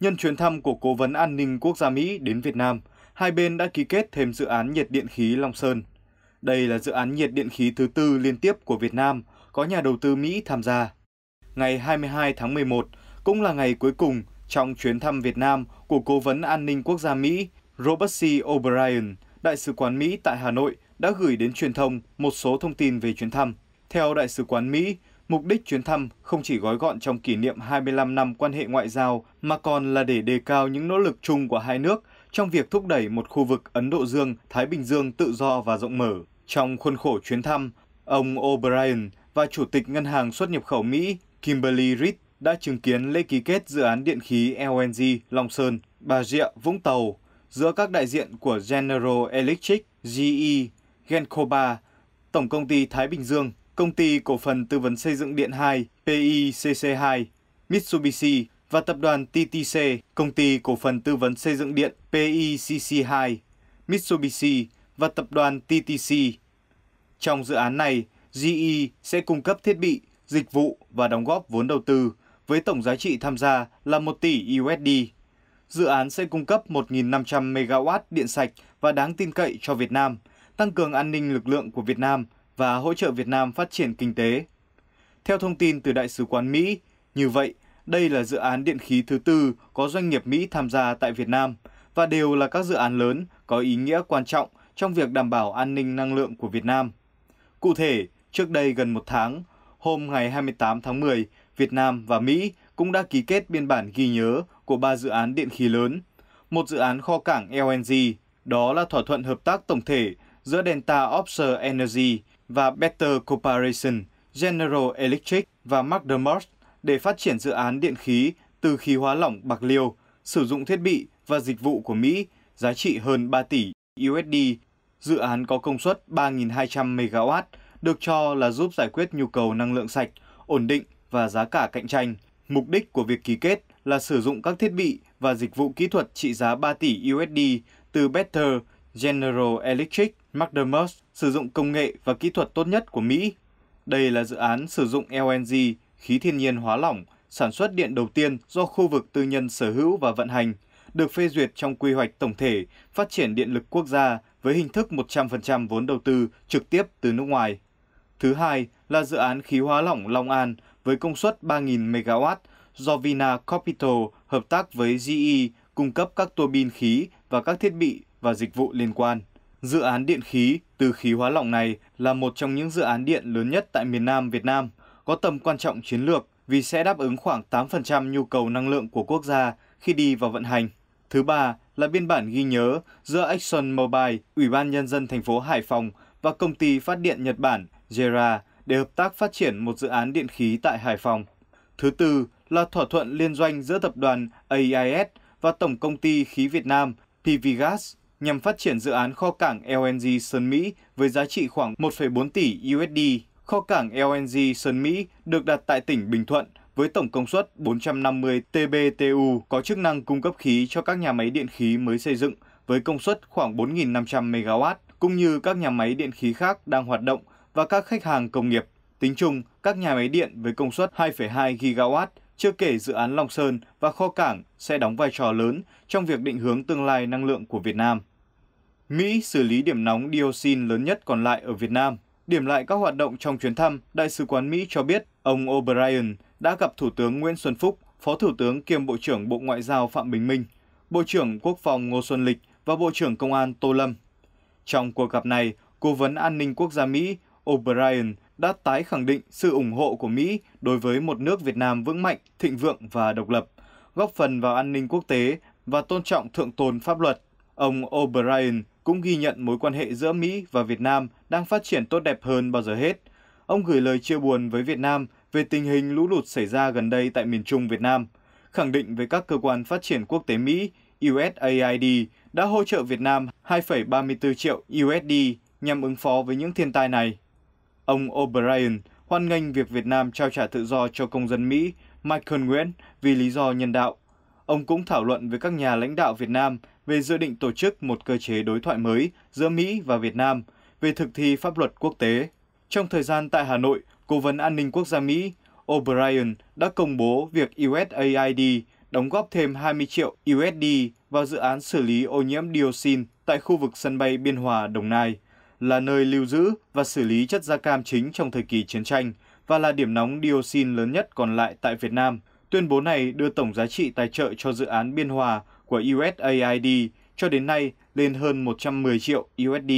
Nhân chuyến thăm của Cố vấn An ninh Quốc gia Mỹ đến Việt Nam, hai bên đã ký kết thêm dự án nhiệt điện khí Long Sơn. Đây là dự án nhiệt điện khí thứ tư liên tiếp của Việt Nam có nhà đầu tư Mỹ tham gia. Ngày 22 tháng 11 cũng là ngày cuối cùng trong chuyến thăm Việt Nam của Cố vấn An ninh Quốc gia Mỹ Robert C. O'Brien, Đại sứ quán Mỹ tại Hà Nội đã gửi đến truyền thông một số thông tin về chuyến thăm. Theo Đại sứ quán Mỹ, Mục đích chuyến thăm không chỉ gói gọn trong kỷ niệm 25 năm quan hệ ngoại giao mà còn là để đề cao những nỗ lực chung của hai nước trong việc thúc đẩy một khu vực Ấn Độ Dương, Thái Bình Dương tự do và rộng mở. Trong khuôn khổ chuyến thăm, ông O'Brien và Chủ tịch Ngân hàng xuất nhập khẩu Mỹ Kimberly Reed đã chứng kiến lễ ký kết dự án điện khí LNG Long Sơn, Bà Rịa, Vũng Tàu giữa các đại diện của General Electric, GE, Genkoba Tổng công ty Thái Bình Dương Công ty Cổ phần Tư vấn Xây dựng Điện 2 PICC2, Mitsubishi và Tập đoàn TTC, Công ty Cổ phần Tư vấn Xây dựng Điện PICC2, Mitsubishi và Tập đoàn TTC. Trong dự án này, GE sẽ cung cấp thiết bị, dịch vụ và đóng góp vốn đầu tư với tổng giá trị tham gia là 1 tỷ USD. Dự án sẽ cung cấp 1.500 MW điện sạch và đáng tin cậy cho Việt Nam, tăng cường an ninh lực lượng của Việt Nam – và hỗ trợ Việt Nam phát triển kinh tế. Theo thông tin từ Đại sứ quán Mỹ, như vậy, đây là dự án điện khí thứ tư có doanh nghiệp Mỹ tham gia tại Việt Nam và đều là các dự án lớn có ý nghĩa quan trọng trong việc đảm bảo an ninh năng lượng của Việt Nam. Cụ thể, trước đây gần một tháng, hôm ngày 28 tháng 10, Việt Nam và Mỹ cũng đã ký kết biên bản ghi nhớ của ba dự án điện khí lớn, một dự án kho cảng LNG, đó là thỏa thuận hợp tác tổng thể giữa Delta Offshore Energy và Better Corporation, General Electric và McDermott để phát triển dự án điện khí từ khí hóa lỏng bạc liêu, sử dụng thiết bị và dịch vụ của Mỹ giá trị hơn 3 tỷ USD. Dự án có công suất 3.200 MW, được cho là giúp giải quyết nhu cầu năng lượng sạch, ổn định và giá cả cạnh tranh. Mục đích của việc ký kết là sử dụng các thiết bị và dịch vụ kỹ thuật trị giá 3 tỷ USD từ Better General Electric McDermott sử dụng công nghệ và kỹ thuật tốt nhất của Mỹ. Đây là dự án sử dụng LNG, khí thiên nhiên hóa lỏng, sản xuất điện đầu tiên do khu vực tư nhân sở hữu và vận hành, được phê duyệt trong quy hoạch tổng thể phát triển điện lực quốc gia với hình thức 100% vốn đầu tư trực tiếp từ nước ngoài. Thứ hai là dự án khí hóa lỏng Long An với công suất 3.000 MW do Vina Capital hợp tác với GE cung cấp các tua bin khí và các thiết bị và dịch vụ liên quan. Dự án điện khí từ khí hóa lỏng này là một trong những dự án điện lớn nhất tại miền Nam Việt Nam, có tầm quan trọng chiến lược vì sẽ đáp ứng khoảng 8% nhu cầu năng lượng của quốc gia khi đi vào vận hành. Thứ ba là biên bản ghi nhớ giữa Exxon Mobil, Ủy ban Nhân dân thành phố Hải Phòng và Công ty Phát điện Nhật Bản JERA để hợp tác phát triển một dự án điện khí tại Hải Phòng. Thứ tư là thỏa thuận liên doanh giữa tập đoàn AIS và Tổng Công ty Khí Việt Nam PVGas nhằm phát triển dự án kho cảng LNG Sơn Mỹ với giá trị khoảng 1,4 tỷ USD. Kho cảng LNG Sơn Mỹ được đặt tại tỉnh Bình Thuận với tổng công suất 450 TBTU có chức năng cung cấp khí cho các nhà máy điện khí mới xây dựng với công suất khoảng 4.500 MW, cũng như các nhà máy điện khí khác đang hoạt động và các khách hàng công nghiệp. Tính chung, các nhà máy điện với công suất 2,2 GW, chưa kể dự án Long Sơn và kho cảng sẽ đóng vai trò lớn trong việc định hướng tương lai năng lượng của Việt Nam. Mỹ xử lý điểm nóng dioxin lớn nhất còn lại ở Việt Nam. Điểm lại các hoạt động trong chuyến thăm, Đại sứ quán Mỹ cho biết ông O'Brien đã gặp Thủ tướng Nguyễn Xuân Phúc, Phó Thủ tướng kiêm Bộ trưởng Bộ Ngoại giao Phạm Bình Minh, Bộ trưởng Quốc phòng Ngô Xuân Lịch và Bộ trưởng Công an Tô Lâm. Trong cuộc gặp này, Cố vấn An ninh Quốc gia Mỹ O'Brien đã tái khẳng định sự ủng hộ của Mỹ đối với một nước Việt Nam vững mạnh, thịnh vượng và độc lập, góp phần vào an ninh quốc tế và tôn trọng thượng tôn pháp luật. Ông O'Brien cũng ghi nhận mối quan hệ giữa Mỹ và Việt Nam đang phát triển tốt đẹp hơn bao giờ hết. Ông gửi lời chia buồn với Việt Nam về tình hình lũ lụt xảy ra gần đây tại miền Trung Việt Nam, khẳng định với các cơ quan phát triển quốc tế Mỹ, USAID đã hỗ trợ Việt Nam 2,34 triệu USD nhằm ứng phó với những thiên tai này. Ông O'Brien hoan nghênh việc Việt Nam trao trả tự do cho công dân Mỹ Michael Nguyễn vì lý do nhân đạo Ông cũng thảo luận với các nhà lãnh đạo Việt Nam về dự định tổ chức một cơ chế đối thoại mới giữa Mỹ và Việt Nam về thực thi pháp luật quốc tế. Trong thời gian tại Hà Nội, Cố vấn An ninh Quốc gia Mỹ O'Brien đã công bố việc USAID đóng góp thêm 20 triệu USD vào dự án xử lý ô nhiễm dioxin tại khu vực sân bay Biên Hòa, Đồng Nai, là nơi lưu giữ và xử lý chất da cam chính trong thời kỳ chiến tranh và là điểm nóng dioxin lớn nhất còn lại tại Việt Nam. Tuyên bố này đưa tổng giá trị tài trợ cho dự án Biên Hòa của USAID cho đến nay lên hơn 110 triệu USD.